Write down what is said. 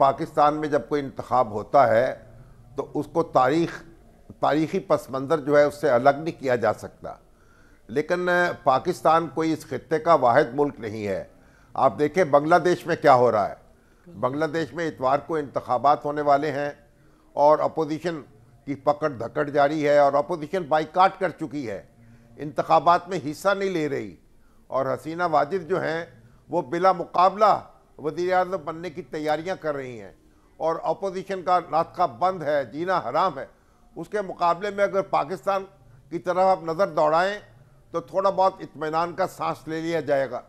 पाकिस्तान में जब कोई इंतखब होता है तो उसको तारीख तारीखी पस मंज़र जो है उससे अलग नहीं किया जा सकता लेकिन पाकिस्तान कोई इस खत्े का वाद मुल्क नहीं है आप देखें बांग्लादेश में क्या हो रहा है बांग्लादेश में इतवार को इंतबात होने वाले हैं और अपोजिशन की पकड़ धकड़ जारी है और अपोजिशन बाइकाट कर चुकी है इंतबात में हिस्सा नहीं ले रही और हसीना वाजिद जो हैं वो बिला मुकाबला वजीर अजम बनने की तैयारियाँ कर रही हैं और अपोजिशन का रास्ता बंद है जीना हराम है उसके मुकाबले में अगर पाकिस्तान की तरफ आप नज़र दौड़ाएं तो थोड़ा बहुत इतमान का सांस ले लिया जाएगा